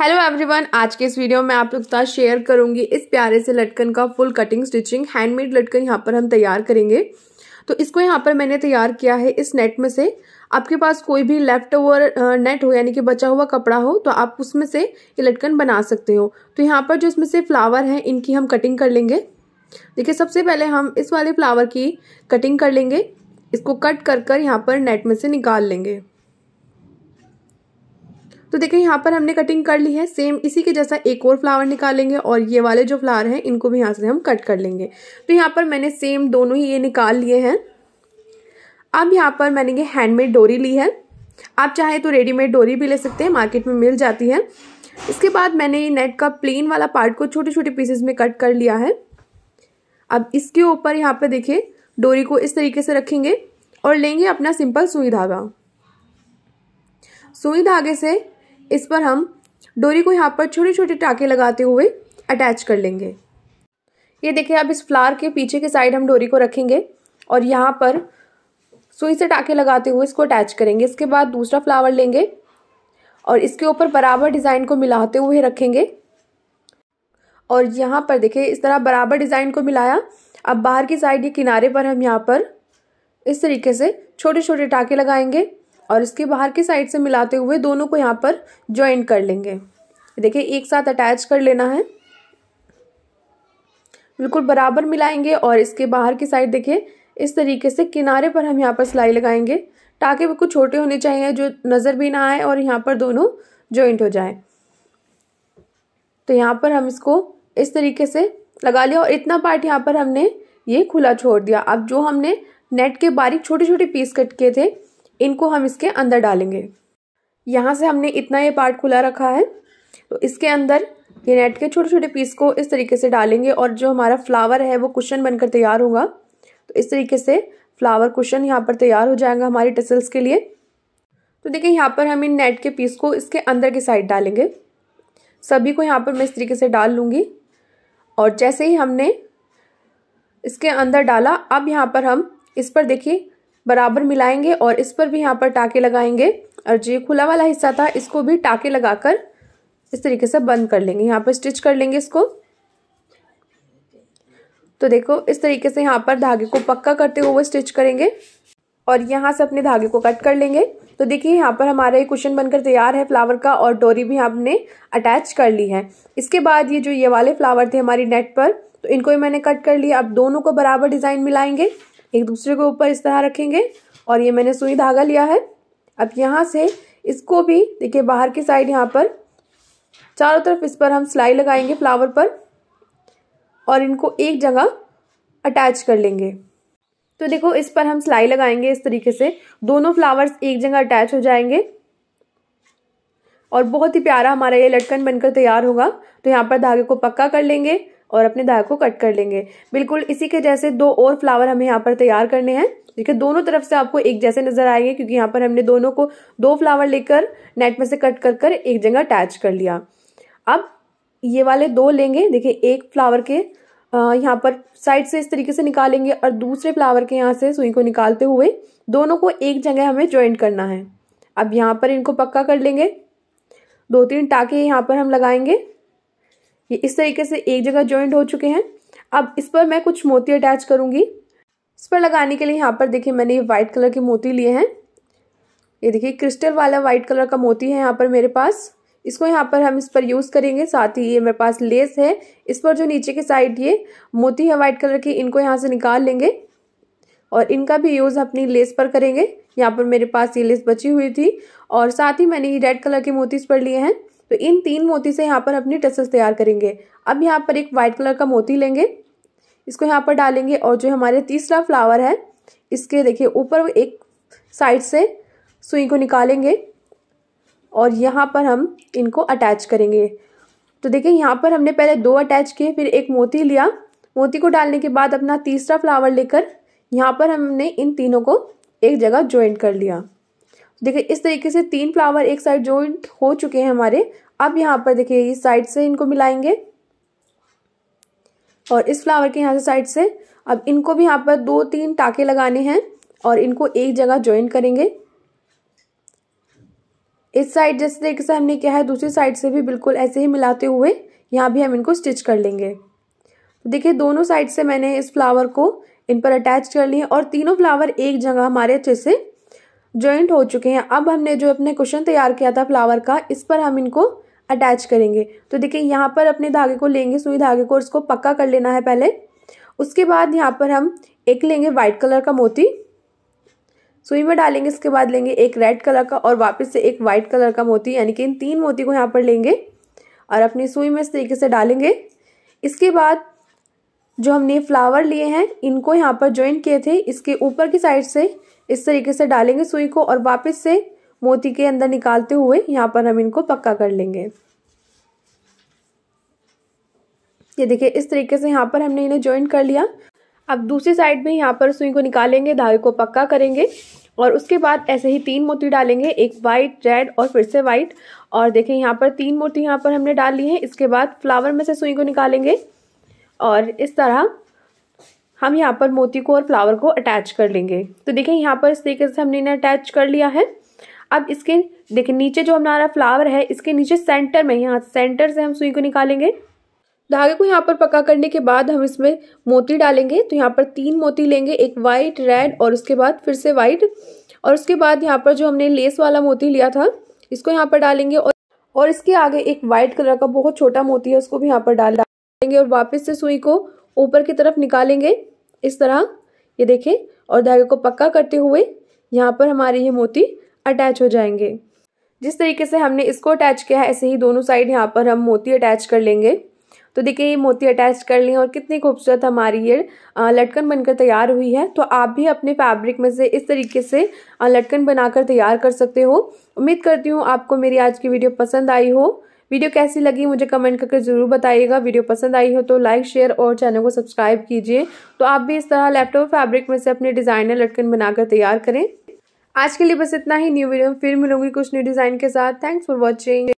hello everyone आज के इस वीडियो में आप लोग के साथ शेयर करूंगी इस प्यारे से लटकन का फुल कटिंग स्टिचिंग हैंडमेड लटकन यहाँ पर हम तैयार करेंगे तो इसको यहाँ पर मैंने तैयार किया है इस नेट में से आपके पास कोई भी लेफ्ट ओवर नेट हो यानी कि बचा हुआ कपड़ा हो तो आप उसमें से ये लटकन बना सकते हो तो यहाँ पर जो इसमें से फ्लावर हैं इनकी हम कटिंग कर लेंगे देखिए सबसे पहले हम इस वाले फ्लावर की कटिंग कर लेंगे इसको कट कर कर यहाँ पर नेट में से निकाल लेंगे तो देखें यहाँ पर हमने कटिंग कर ली है सेम इसी के जैसा एक और फ्लावर निकालेंगे और ये वाले जो फ्लावर हैं इनको भी यहाँ से हम कट कर लेंगे तो यहाँ पर मैंने सेम दोनों ही ये निकाल लिए हैं अब यहाँ पर मैंने ये हैंडमेड डोरी ली है आप चाहे तो रेडीमेड डोरी भी ले सकते हैं मार्केट में मिल जाती है इसके बाद मैंने ये नेट का प्लेन वाला पार्ट को छोटे छोटे पीसेस में कट कर लिया है अब इसके ऊपर यहाँ पर देखिए डोरी को इस तरीके से रखेंगे और लेंगे अपना सिंपल सुई धागा सुई धागे से इस पर हम डोरी को यहाँ पर छोटे छोटे टाके लगाते हुए अटैच कर लेंगे ये देखिए अब इस फ्लावर के पीछे के साइड हम डोरी को रखेंगे और यहाँ पर सुई से टाके लगाते हुए इसको अटैच करेंगे इसके बाद दूसरा फ्लावर लेंगे और इसके ऊपर बराबर डिज़ाइन को मिलाते हुए रखेंगे और यहाँ पर देखिए इस तरह बराबर डिज़ाइन को मिलाया अब बाहर की साइड ये किनारे पर हम यहाँ पर इस तरीके से छोटे छोटे टाके लगाएंगे और इसके बाहर के साइड से मिलाते हुए दोनों को यहाँ पर ज्वाइन कर लेंगे देखिए एक साथ अटैच कर लेना है बिल्कुल बराबर मिलाएंगे और इसके बाहर की साइड देखिए इस तरीके से किनारे पर हम यहाँ पर सिलाई लगाएंगे टाके बिल्कुल छोटे होने चाहिए जो नज़र भी ना आए और यहाँ पर दोनों जॉइंट हो जाए तो यहाँ पर हम इसको इस तरीके से लगा लिया और इतना पार्ट यहाँ पर हमने ये खुला छोड़ दिया अब जो हमने नेट के बारीक छोटे छोटे पीस कट किए थे इनको हम इसके अंदर डालेंगे यहाँ से हमने इतना ये पार्ट खुला रखा है तो इसके अंदर ये नेट के छोटे छोटे पीस को इस तरीके से डालेंगे और जो हमारा फ्लावर है वो कुशन बनकर तैयार होगा तो इस तरीके से फ्लावर कुशन यहाँ पर तैयार हो जाएगा हमारी टसल्स के लिए तो देखिए यहाँ पर हम इन नेट के पीस को इसके अंदर की साइड डालेंगे सभी को यहाँ पर मैं इस तरीके से डाल लूँगी और जैसे ही हमने इसके अंदर डाला अब यहाँ पर हम इस पर देखिए बराबर मिलाएंगे और इस पर भी यहाँ पर टाके लगाएंगे और जो खुला वाला हिस्सा था इसको भी टाके लगाकर इस तरीके से बंद कर लेंगे यहाँ पर स्टिच कर लेंगे इसको तो देखो इस तरीके से यहाँ पर धागे को पक्का करते हुए स्टिच करेंगे और यहाँ से अपने धागे को कट कर लेंगे तो देखिए यहाँ पर हमारा ये क्वेश्चन बनकर तैयार है फ्लावर का और डोरी भी आपने अटैच कर ली है इसके बाद ये जो ये वाले फ्लावर थे हमारी नेट पर तो इनको भी मैंने कट कर लिया अब दोनों को बराबर डिज़ाइन मिलाएंगे एक दूसरे के ऊपर इस तरह रखेंगे और ये मैंने सुई धागा लिया है अब यहाँ से इसको भी देखिए बाहर की साइड यहाँ पर चारों तरफ इस पर हम सिलाई लगाएंगे फ्लावर पर और इनको एक जगह अटैच कर लेंगे तो देखो इस पर हम सिलाई लगाएंगे इस तरीके से दोनों फ्लावर्स एक जगह अटैच हो जाएंगे और बहुत ही प्यारा हमारा ये लटकन बनकर तैयार होगा तो यहाँ पर धागे को पक्का कर लेंगे और अपने दाग को कट कर लेंगे बिल्कुल इसी के जैसे दो और फ्लावर हमें यहाँ पर तैयार करने हैं ठीक है दोनों तरफ से आपको एक जैसे नजर आएंगे क्योंकि यहाँ पर हमने दोनों को दो फ्लावर लेकर नेट में से कट कर कर एक जगह अटैच कर लिया अब ये वाले दो लेंगे देखिए एक फ्लावर के यहाँ पर साइड से इस तरीके से निकालेंगे और दूसरे फ्लावर के यहाँ से सुई को निकालते हुए दोनों को एक जगह हमें ज्वाइंट करना है अब यहाँ पर इनको पक्का कर लेंगे दो तीन टाके यहाँ पर हम लगाएंगे ये इस तरीके से एक जगह ज्वाइंट हो चुके हैं अब इस पर मैं कुछ मोती अटैच करूँगी इस पर लगाने के लिए यहाँ पर देखिए मैंने ये वाइट कलर के मोती लिए हैं ये देखिए क्रिस्टल वाला वाइट कलर का मोती है यहाँ पर मेरे पास इसको यहाँ पर हम इस पर यूज़ करेंगे साथ ही ये मेरे पास लेस है इस पर जो नीचे के साइड ये मोती है वाइट कलर की इनको यहाँ से निकाल लेंगे और इनका भी यूज़ अपनी लेस पर करेंगे यहाँ पर मेरे पास ये लेस बची हुई थी और साथ ही मैंने ये रेड कलर के मोती इस पर लिए हैं तो इन तीन मोती से यहाँ पर अपनी टसल्स तैयार करेंगे अब यहाँ पर एक वाइट कलर का मोती लेंगे इसको यहाँ पर डालेंगे और जो हमारे तीसरा फ्लावर है इसके देखिए ऊपर एक साइड से सुई को निकालेंगे और यहाँ पर हम इनको अटैच करेंगे तो देखिए यहाँ पर हमने पहले दो अटैच किए फिर एक मोती लिया मोती को डालने के बाद अपना तीसरा फ्लावर लेकर यहाँ पर हमने इन तीनों को एक जगह ज्वाइंट कर लिया देखिए इस तरीके से तीन फ्लावर एक साइड जॉइंट हो चुके हैं हमारे अब यहाँ पर देखिए इस साइड से इनको मिलाएंगे और इस फ्लावर के यहाँ से साइड से अब इनको भी यहाँ पर दो तीन टाके लगाने हैं और इनको एक जगह ज्वाइंट करेंगे इस साइड जैसे तरीके से हमने क्या है दूसरी साइड से भी बिल्कुल ऐसे ही मिलाते हुए यहाँ भी हम इनको स्टिच कर लेंगे तो देखिए दोनों साइड से मैंने इस फ्लावर को इन पर अटैच कर लिए और तीनों फ्लावर एक जगह हमारे अच्छे से ज्वाइंट हो चुके हैं अब हमने जो अपने क्वेश्चन तैयार किया था फ्लावर का इस पर हम इनको अटैच करेंगे तो देखिए यहाँ पर अपने धागे को लेंगे सुई धागे को उसको इसको पक्का कर लेना है पहले उसके बाद यहाँ पर हम एक लेंगे वाइट कलर का मोती सुई में डालेंगे इसके बाद लेंगे एक रेड कलर का और वापस से एक वाइट कलर का मोती यानी कि इन तीन मोती को यहाँ पर लेंगे और अपनी सुई में इस तरीके से डालेंगे इसके बाद जो हमने फ्लावर लिए हैं इनको यहाँ पर ज्वाइन किए थे इसके ऊपर की साइड से इस तरीके से डालेंगे सुई को और वापस से मोती के अंदर निकालते हुए यहाँ पर हम इनको पक्का कर लेंगे ये देखिए इस तरीके से यहाँ पर हमने इन्हें ज्वाइन कर लिया अब दूसरी साइड में यहाँ पर सुई को निकालेंगे धागे को पक्का करेंगे और उसके बाद ऐसे ही तीन मोती डालेंगे एक वाइट रेड और फिर से वाइट और देखें यहाँ पर तीन मोती यहाँ पर हमने डाल ली हैं इसके बाद फ्लावर में से सुई को निकालेंगे और इस तरह हम यहाँ पर मोती को और फ्लावर को अटैच कर लेंगे तो देखिए यहाँ पर इस तरीके से हमने इन्हें अटैच कर लिया है अब इसके देखिए नीचे जो हमारा फ्लावर है इसके नीचे सेंटर में यहाँ सेंटर से हम सुई को निकालेंगे धागे को यहाँ पर पक्का करने के बाद हम इसमें मोती डालेंगे तो यहाँ पर तीन मोती लेंगे एक वाइट रेड और उसके बाद फिर से वाइट और उसके बाद यहाँ पर जो हमने लेस वाला मोती लिया था इसको यहाँ पर डालेंगे और और इसके आगे एक वाइट कलर का बहुत छोटा मोती है उसको भी यहाँ पर डाल डालेंगे और वापस से सुई को ऊपर की तरफ निकालेंगे इस तरह ये देखें और धागे को पक्का करते हुए यहाँ पर हमारे ये मोती अटैच हो जाएंगे जिस तरीके से हमने इसको अटैच किया है ऐसे ही दोनों साइड यहाँ पर हम मोती अटैच कर लेंगे तो देखिए ये मोती अटैच कर लिए और कितनी खूबसूरत हमारी ये लटकन बनकर तैयार हुई है तो आप भी अपने फैब्रिक में से इस तरीके से लटकन बनाकर तैयार कर सकते हो उम्मीद करती हूँ आपको मेरी आज की वीडियो पसंद आई हो वीडियो कैसी लगी मुझे कमेंट करके ज़रूर बताइएगा वीडियो पसंद आई हो तो लाइक शेयर और चैनल को सब्सक्राइब कीजिए तो आप भी इस तरह लैपटॉप फैब्रिक में से अपने डिज़ाइनर लटकन बनाकर तैयार करें आज के लिए बस इतना ही न्यू वीडियो फिर मिलूंगी कुछ न्यू डिज़ाइन के साथ थैंक्स फॉर वॉचिंग